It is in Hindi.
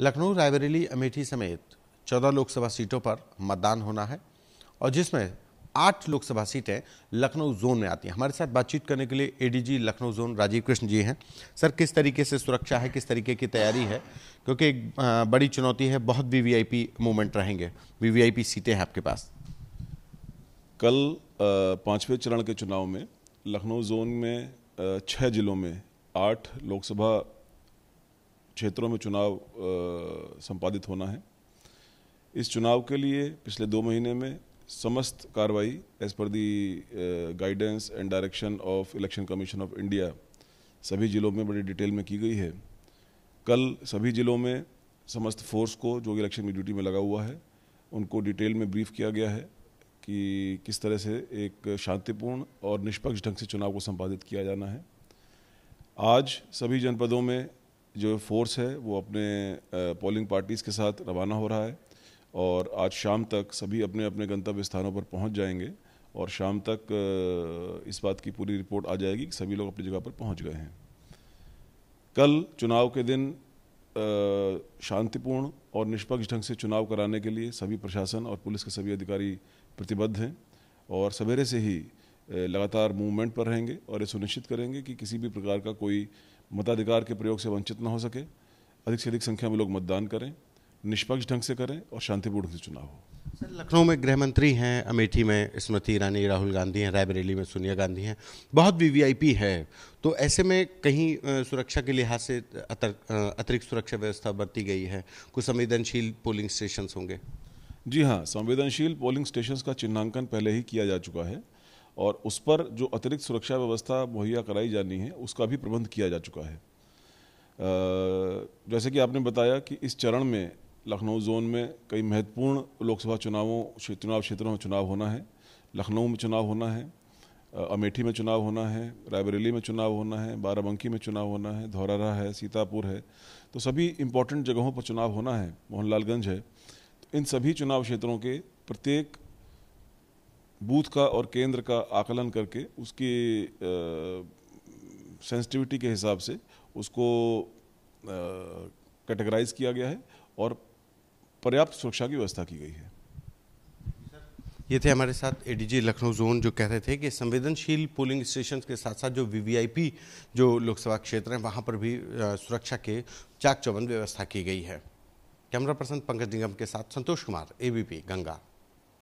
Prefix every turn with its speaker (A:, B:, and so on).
A: लखनऊ रायबरेली अमेठी समेत चौदह लोकसभा सीटों पर मतदान होना है और जिसमें आठ लोकसभा सीटें लखनऊ जोन में आती हैं हमारे साथ बातचीत करने के लिए एडीजी लखनऊ जोन राजीव कृष्ण जी हैं सर किस तरीके से सुरक्षा है किस तरीके की तैयारी है क्योंकि एक बड़ी चुनौती है बहुत वीवीआईपी मूवमेंट रहेंगे वीवीआईपी सीटें हैं आपके पास
B: कल पाँचवें चरण के चुनाव में लखनऊ जोन में छः जिलों में आठ लोकसभा क्षेत्रों में चुनाव संपादित होना है इस चुनाव के लिए पिछले दो महीने में समस्त कार्रवाई as per the guidance and direction of election commission of India सभी ज़िलों में बड़ी डिटेल में की गई है कल सभी ज़िलों में समस्त फोर्स को जो इलेक्शन की ड्यूटी में लगा हुआ है उनको डिटेल में ब्रीफ किया गया है कि किस तरह से एक शांतिपूर्ण और निष्पक्ष ढंग से चुनाव को संपादित किया जाना है आज सभी जनपदों में जो फोर्स है वो अपने पोलिंग पार्टीज़ के साथ रवाना हो रहा है और आज शाम तक सभी अपने अपने गंतव्य स्थानों पर पहुंच जाएंगे और शाम तक इस बात की पूरी रिपोर्ट आ जाएगी कि सभी लोग अपनी जगह पर पहुंच गए हैं कल चुनाव के दिन शांतिपूर्ण और निष्पक्ष ढंग से चुनाव कराने के लिए सभी प्रशासन और पुलिस के सभी अधिकारी प्रतिबद्ध हैं और सवेरे से ही लगातार मूवमेंट पर रहेंगे और ये सुनिश्चित करेंगे कि किसी भी प्रकार का कोई मताधिकार के प्रयोग से वंचित ना हो सके अधिक से अधिक संख्या में लोग
A: मतदान करें निष्पक्ष ढंग से करें और शांतिपूर्ण ढंग से चुनाव हो सर लखनऊ में गृह मंत्री हैं अमेठी में स्मृति ईरानी राहुल गांधी हैं रायबरेली में सोनिया गांधी हैं बहुत वीवीआईपी है तो ऐसे में कहीं सुरक्षा के लिहाज से अतिरिक्त सुरक्षा व्यवस्था बरती गई है कुछ संवेदनशील पोलिंग स्टेशन होंगे जी हाँ संवेदनशील पोलिंग स्टेशन
B: का चिन्हांकन पहले ही किया जा चुका है और उस पर जो अतिरिक्त सुरक्षा व्यवस्था मुहैया कराई जानी है उसका भी प्रबंध किया जा चुका है जैसे कि आपने बताया कि इस चरण में लखनऊ जोन में कई महत्वपूर्ण लोकसभा चुनावों चुनाव क्षेत्रों में चुनाव होना है लखनऊ में चुनाव होना है अमेठी में चुनाव होना है रायबरेली में चुनाव होना है बाराबंकी में चुनाव होना है धौरारा है सीतापुर है तो सभी इम्पोर्टेंट जगहों पर चुनाव होना है मोहनलालगंज है तो इन सभी चुनाव क्षेत्रों के प्रत्येक बूथ का और केंद्र का आकलन करके उसकी सेंसिटिविटी के हिसाब से उसको कैटेगराइज किया
A: गया है और पर्याप्त सुरक्षा की व्यवस्था की गई है ये थे हमारे साथ एडीजी लखनऊ जोन जो कह रहे थे कि संवेदनशील पोलिंग स्टेशन के साथ साथ जो वीवीआईपी जो लोकसभा क्षेत्र हैं वहाँ पर भी सुरक्षा के चाक चौबंद व्यवस्था की गई है कैमरा पर्सन पंकज निगम के साथ संतोष कुमार एबीपी गंगा